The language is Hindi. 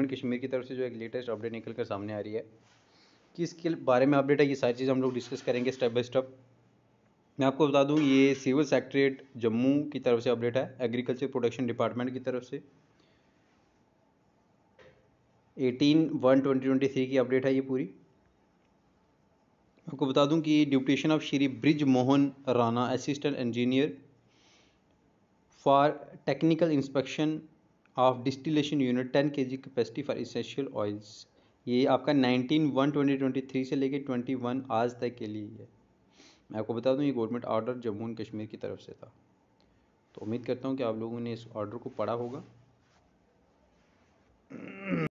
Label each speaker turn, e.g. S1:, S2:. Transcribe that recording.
S1: एंड कश्मीर की तरफ से जो एक लेटेस्ट अपडेट निकल कर सामने आ रही है कि इसके बारे में अपडेट है ये सारी चीज़ हम लोग डिस्कस करेंगे स्टेप बाय स्टेप मैं आपको बता दूं ये सिविल सेक्रेट जम्मू की तरफ से अपडेट है एग्रीकल्चर प्रोडक्शन डिपार्टमेंट की तरफ से एटीन वन ट्वेंटी की अपडेट है ये पूरी आपको बता दूं कि deputation of Shri Brij Mohan Rana assistant engineer for technical inspection of distillation unit ten K G capacity for essential oils ये आपका nineteen one twenty twenty three से लेकर ट्वेंटी वन आज तक के लिए है मैं आपको बता दूं ये government order Jammu and Kashmir की तरफ से था तो उम्मीद करता हूँ कि आप लोगों ने इस ऑर्डर को पढ़ा होगा